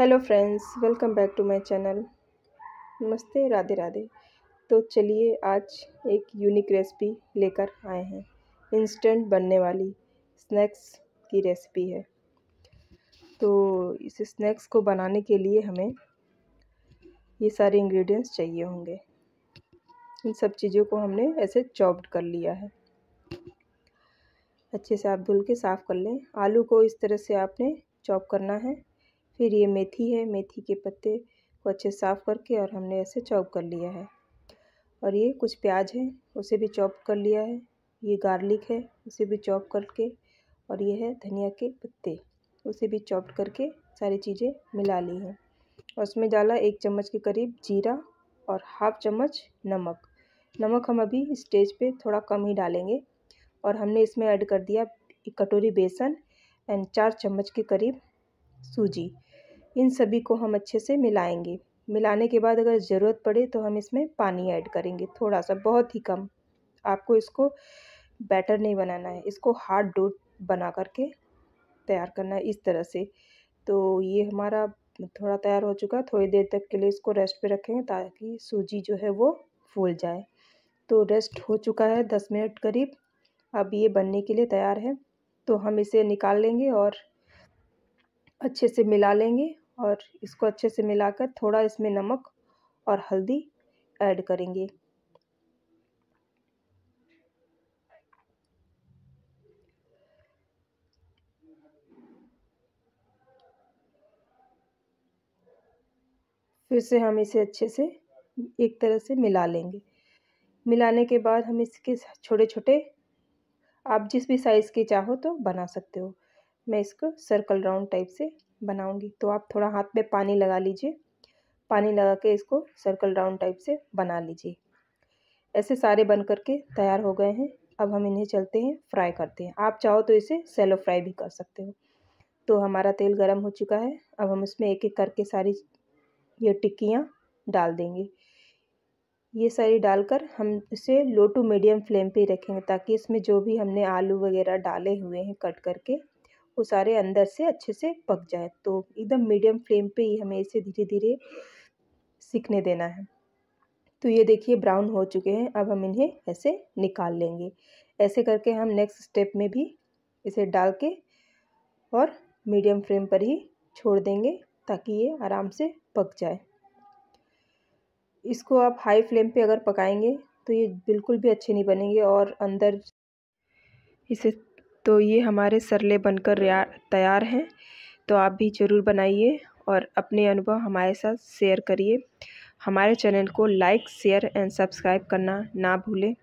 hello friends welcome back to my channel नमस्ते राधे राधे तो चलिए आज एक यूनिक रेसिपी लेकर आए हैं इंस्टेंट बनने वाली स्नैक्स की रेसिपी है तो इस स्नैक्स को बनाने के लिए हमें ये सारे इंग्रेडिएंट्स चाहिए होंगे इन सब चीज़ों को हमने ऐसे चॉप्ड कर लिया है अच्छे से आप धुल के साफ़ कर लें आलू को इस तरह से आपने चॉप करना है फिर ये मेथी है मेथी के पत्ते को अच्छे साफ़ करके और हमने ऐसे चॉप कर लिया है और ये कुछ प्याज है उसे भी चॉप कर लिया है ये गार्लिक है उसे भी चॉप करके और ये है धनिया के पत्ते उसे भी चॉप करके सारी चीज़ें मिला ली हैं और उसमें डाला एक चम्मच के करीब जीरा और हाफ चम्मच नमक नमक हम अभी स्टेज पे थोड़ा कम ही डालेंगे और हमने इसमें ऐड कर दिया एक कटोरी बेसन एंड चार चम्मच के करीब सूजी इन सभी को हम अच्छे से मिलाएंगे मिलाने के बाद अगर ज़रूरत पड़े तो हम इसमें पानी ऐड करेंगे थोड़ा सा बहुत ही कम आपको इसको बैटर नहीं बनाना है इसको हार्ड डो बना करके तैयार करना है इस तरह से तो ये हमारा थोड़ा तैयार हो चुका है थोड़ी देर तक के लिए इसको रेस्ट पे रखेंगे ताकि सूजी जो है वो फूल जाए तो रेस्ट हो चुका है दस मिनट करीब अब ये बनने के लिए तैयार है तो हम इसे निकाल लेंगे और अच्छे से मिला लेंगे और इसको अच्छे से मिलाकर थोड़ा इसमें नमक और हल्दी ऐड करेंगे फिर से हम इसे अच्छे से एक तरह से मिला लेंगे मिलाने के बाद हम इसके छोटे छोटे आप जिस भी साइज़ के चाहो तो बना सकते हो मैं इसको सर्कल राउंड टाइप से बनाऊंगी तो आप थोड़ा हाथ पे पानी लगा लीजिए पानी लगा के इसको सर्कल राउंड टाइप से बना लीजिए ऐसे सारे बन करके तैयार हो गए हैं अब हम इन्हें चलते हैं फ्राई करते हैं आप चाहो तो इसे सेलो फ्राई भी कर सकते हो तो हमारा तेल गर्म हो चुका है अब हम इसमें एक एक करके सारी ये टिक्कियाँ डाल देंगे ये सारी डालकर हम इसे लो टू मीडियम फ्लेम पे रखेंगे ताकि इसमें जो भी हमने आलू वगैरह डाले हुए हैं कट करके वो सारे अंदर से अच्छे से पक जाए तो एकदम मीडियम फ्लेम पे ही हमें इसे धीरे धीरे सीखने देना है तो ये देखिए ब्राउन हो चुके हैं अब हम इन्हें ऐसे निकाल लेंगे ऐसे करके हम नेक्स्ट स्टेप में भी इसे डाल के और मीडियम फ्लेम पर ही छोड़ देंगे ताकि ये आराम से पक जाए इसको आप हाई फ्लेम पे अगर पकाएंगे तो ये बिल्कुल भी अच्छे नहीं बनेंगे और अंदर इसे तो ये हमारे सरले बनकर तैयार हैं तो आप भी ज़रूर बनाइए और अपने अनुभव हमारे साथ शेयर करिए हमारे चैनल को लाइक शेयर एंड सब्सक्राइब करना ना भूलें